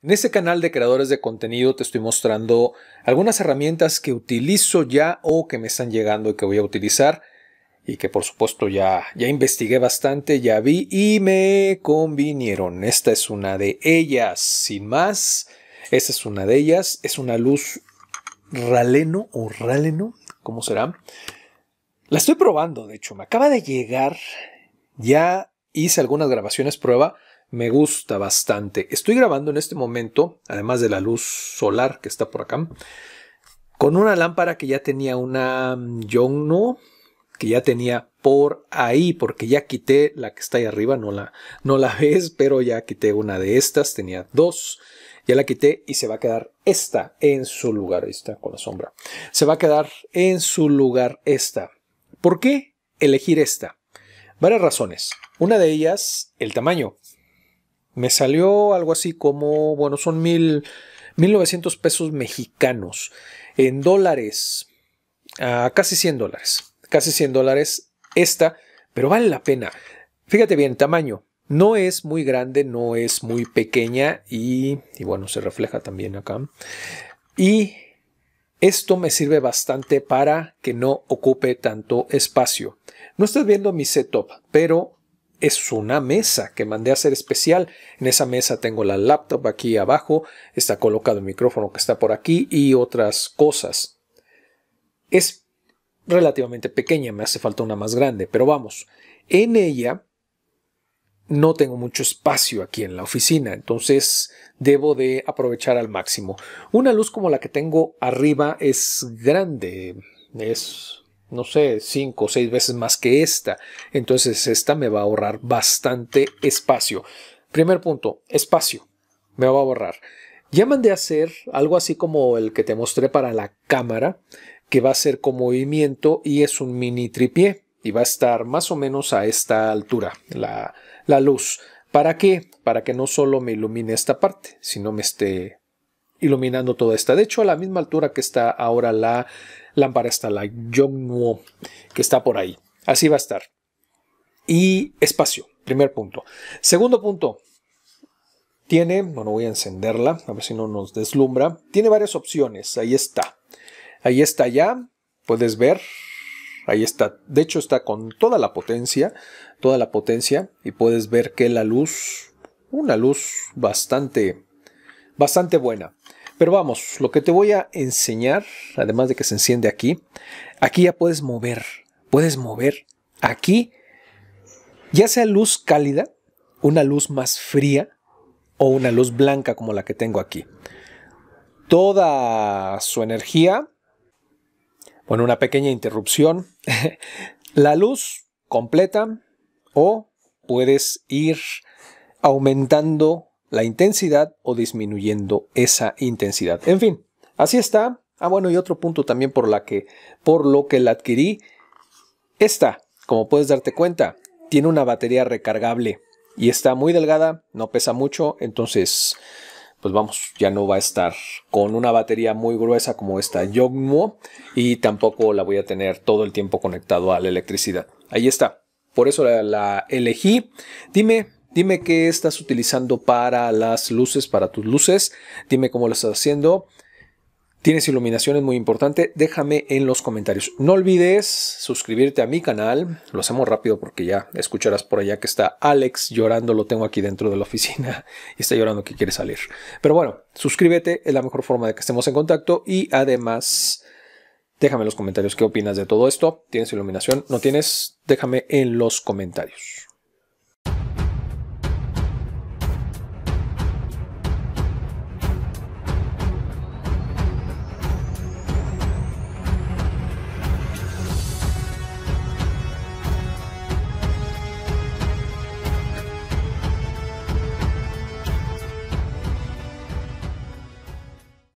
En este canal de creadores de contenido te estoy mostrando algunas herramientas que utilizo ya o que me están llegando y que voy a utilizar y que por supuesto ya, ya investigué bastante, ya vi y me convinieron. Esta es una de ellas, sin más. Esta es una de ellas, es una luz raleno o raleno, ¿cómo será? La estoy probando, de hecho, me acaba de llegar, ya hice algunas grabaciones prueba, me gusta bastante. Estoy grabando en este momento, además de la luz solar que está por acá, con una lámpara que ya tenía una Yongno, que ya tenía por ahí, porque ya quité la que está ahí arriba, no la, no la ves, pero ya quité una de estas, tenía dos. Ya la quité y se va a quedar esta en su lugar, ahí está con la sombra. Se va a quedar en su lugar esta. ¿Por qué elegir esta? Varias razones. Una de ellas, el tamaño. Me salió algo así como, bueno, son mil, 1900 pesos mexicanos en dólares, a ah, casi 100 dólares, casi 100 dólares esta, pero vale la pena. Fíjate bien, tamaño. No es muy grande, no es muy pequeña y, y bueno, se refleja también acá. Y esto me sirve bastante para que no ocupe tanto espacio. No estás viendo mi setup, pero es una mesa que mandé a hacer especial. En esa mesa tengo la laptop aquí abajo, está colocado el micrófono que está por aquí y otras cosas. Es relativamente pequeña, me hace falta una más grande, pero vamos, en ella no tengo mucho espacio aquí en la oficina, entonces debo de aprovechar al máximo. Una luz como la que tengo arriba es grande, es no sé, cinco o seis veces más que esta. Entonces esta me va a ahorrar bastante espacio. Primer punto, espacio. Me va a ahorrar. Ya mandé hacer algo así como el que te mostré para la cámara, que va a ser con movimiento y es un mini tripié y va a estar más o menos a esta altura la, la luz. ¿Para qué? Para que no solo me ilumine esta parte, sino me esté iluminando toda esta. De hecho, a la misma altura que está ahora la lámpara está la Yongnuo, que está por ahí. Así va a estar. Y espacio, primer punto. Segundo punto, tiene, bueno, voy a encenderla, a ver si no nos deslumbra. Tiene varias opciones, ahí está. Ahí está ya, puedes ver. Ahí está, de hecho está con toda la potencia, toda la potencia, y puedes ver que la luz, una luz bastante bastante buena. Pero vamos, lo que te voy a enseñar, además de que se enciende aquí, aquí ya puedes mover, puedes mover aquí, ya sea luz cálida, una luz más fría o una luz blanca como la que tengo aquí. Toda su energía, bueno, una pequeña interrupción, la luz completa o puedes ir aumentando la intensidad o disminuyendo esa intensidad. En fin, así está. Ah, bueno, y otro punto también por, la que, por lo que la adquirí. Esta, como puedes darte cuenta, tiene una batería recargable y está muy delgada, no pesa mucho, entonces, pues vamos, ya no va a estar con una batería muy gruesa como esta Yogmo y tampoco la voy a tener todo el tiempo conectado a la electricidad. Ahí está, por eso la elegí. Dime, Dime qué estás utilizando para las luces, para tus luces. Dime cómo lo estás haciendo. Tienes iluminación, es muy importante. Déjame en los comentarios. No olvides suscribirte a mi canal. Lo hacemos rápido porque ya escucharás por allá que está Alex llorando. Lo tengo aquí dentro de la oficina y está llorando que quiere salir. Pero bueno, suscríbete. Es la mejor forma de que estemos en contacto. Y además, déjame en los comentarios qué opinas de todo esto. ¿Tienes iluminación? ¿No tienes? Déjame en los comentarios.